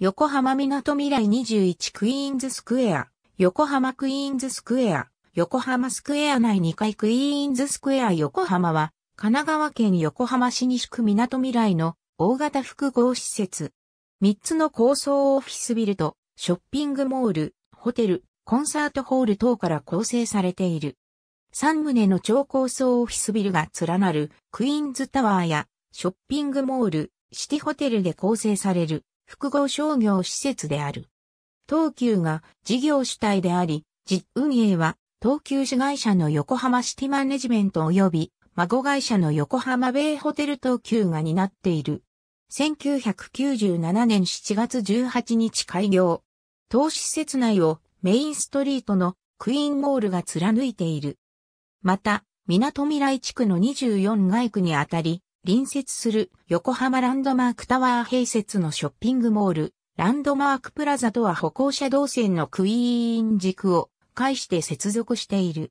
横浜みなとみらい21クイーンズスクエア、横浜クイーンズスクエア、横浜スクエア内2階クイーンズスクエア横浜は、神奈川県横浜市西区みなとみらいの大型複合施設。3つの高層オフィスビルと、ショッピングモール、ホテル、コンサートホール等から構成されている。3棟の超高層オフィスビルが連なるクイーンズタワーやショッピングモール、シティホテルで構成される複合商業施設である。東急が事業主体であり、実運営は東急市会社の横浜シティマネジメント及び孫会社の横浜米ホテル東急が担っている。1997年7月18日開業。当施設内をメインストリートのクイーンモールが貫いている。また、港未来地区の24街区にあたり、隣接する横浜ランドマークタワー併設のショッピングモール、ランドマークプラザとは歩行者動線のクイーン軸を介して接続している。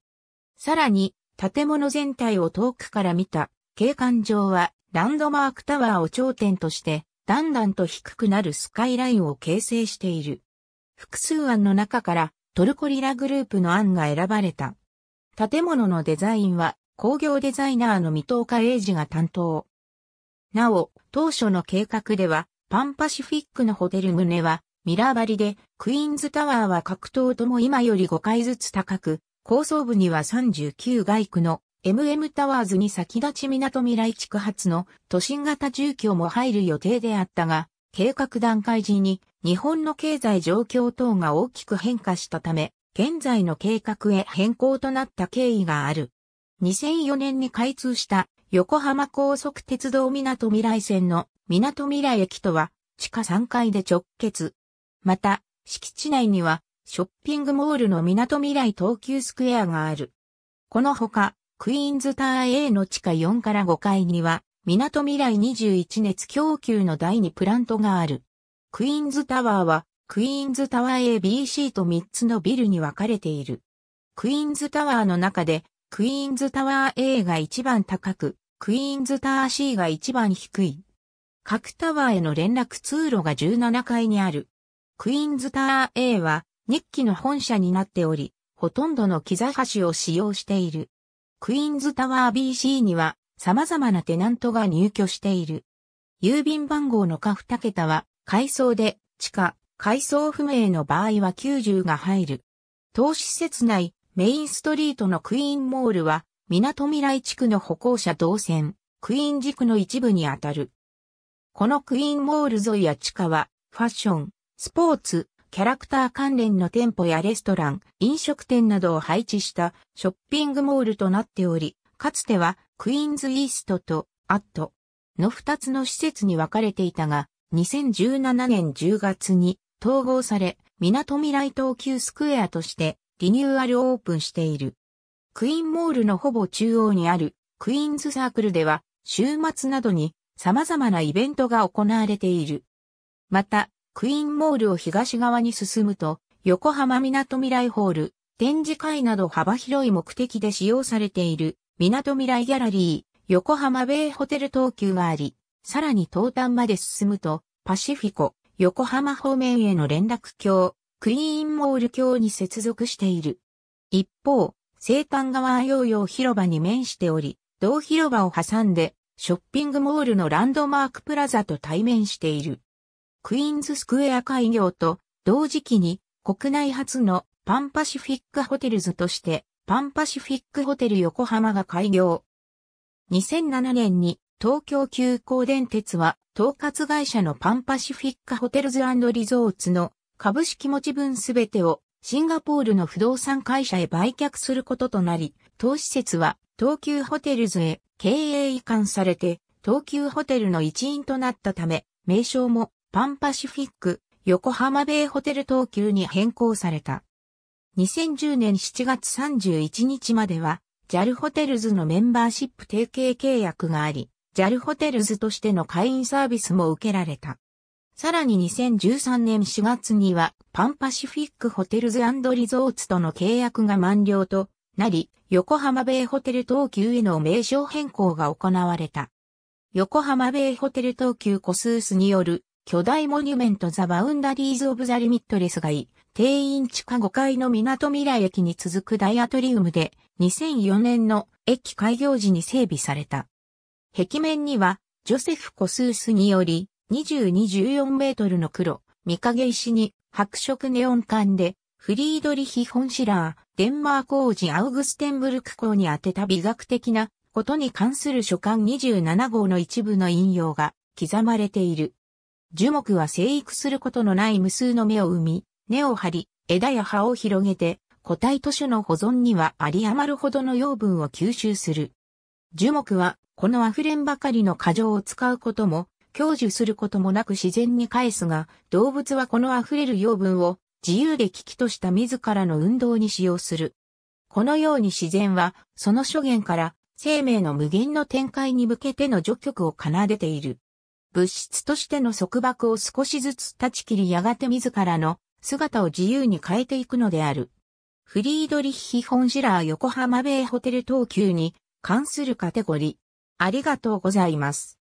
さらに、建物全体を遠くから見た景観上はランドマークタワーを頂点としてだんだんと低くなるスカイラインを形成している。複数案の中からトルコリラグループの案が選ばれた。建物のデザインは工業デザイナーの水戸岡英二が担当。なお、当初の計画では、パンパシフィックのホテルれは、ミラー張りで、クイーンズタワーは格闘とも今より5階ずつ高く、高層部には39街区の MM タワーズに先立ち港未来地区発の都心型住居も入る予定であったが、計画段階時に日本の経済状況等が大きく変化したため、現在の計画へ変更となった経緯がある。2004年に開通した横浜高速鉄道港未来線の港未来駅とは地下3階で直結。また、敷地内にはショッピングモールの港未来東急スクエアがある。このほか、クイーンズタワー A の地下4から5階には、港未来21熱供給の第2プラントがある。クイーンズタワーは、クイーンズタワー ABC と3つのビルに分かれている。クイーンズタワーの中でクイーンズタワー A が一番高く、クイーンズタワー C が一番低い。各タワーへの連絡通路が17階にある。クイーンズタワー A は日記の本社になっており、ほとんどの機座橋を使用している。クイーンズタワー BC には様々なテナントが入居している。郵便番号の下2桁は階層で地下、階層不明の場合は90が入る。資施設内、メインストリートのクイーンモールは、港未来地区の歩行者動線、クイーン地区の一部にあたる。このクイーンモール沿いや地下は、ファッション、スポーツ、キャラクター関連の店舗やレストラン、飲食店などを配置したショッピングモールとなっており、かつてはクイーンズイーストとアットの二つの施設に分かれていたが、2017年10月に統合され、港未来東急スクエアとしてリニューアルオープンしている。クイーンモールのほぼ中央にあるクイーンズサークルでは週末などに様々なイベントが行われている。また、クイーンモールを東側に進むと、横浜港未来ホール、展示会など幅広い目的で使用されている、港未来ギャラリー、横浜米ホテル東急があり、さらに東端まで進むと、パシフィコ、横浜方面への連絡橋、クイーンモール橋に接続している。一方、西端側ヨーヨー広場に面しており、同広場を挟んで、ショッピングモールのランドマークプラザと対面している。クイーンズスクエア開業と同時期に国内初のパンパシフィックホテルズとしてパンパシフィックホテル横浜が開業。2007年に東京急行電鉄は統括会社のパンパシフィックホテルズリゾーツの株式持ち分すべてをシンガポールの不動産会社へ売却することとなり、資施設は東急ホテルズへ経営移管されて、東急ホテルの一員となったため、名称もパンパシフィック横浜米ホテル東急に変更された。2010年7月31日までは、JAL ホテルズのメンバーシップ提携契約があり、JAL ホテルズとしての会員サービスも受けられた。さらに2013年4月にはパンパシフィックホテルズリゾーツとの契約が満了となり、横浜ベイホテル東急への名称変更が行われた。横浜ベイホテル東急コスースによる巨大モニュメントザ・バウンダリーズ・オブ・ザ・リミットレスがい、定員地下5階の港未来駅に続くダイアトリウムで2004年の駅開業時に整備された。壁面にはジョセフ・コスースにより2214メートルの黒、見影石に白色ネオン管で、フリードリヒ・ホンシラー、デンマーク王子アウグステンブルク公に当てた美学的なことに関する書簡27号の一部の引用が刻まれている。樹木は生育することのない無数の芽を生み、根を張り、枝や葉を広げて、個体図書の保存にはあり余るほどの養分を吸収する。樹木は、この溢れんばかりの過剰を使うことも、享受することもなく自然に返すが、動物はこの溢れる養分を自由で危機とした自らの運動に使用する。このように自然は、その諸元から生命の無限の展開に向けての序曲を奏でている。物質としての束縛を少しずつ断ち切りやがて自らの姿を自由に変えていくのである。フリードリッヒ・ホンシラー横浜米ホテル等級に関するカテゴリー。ありがとうございます。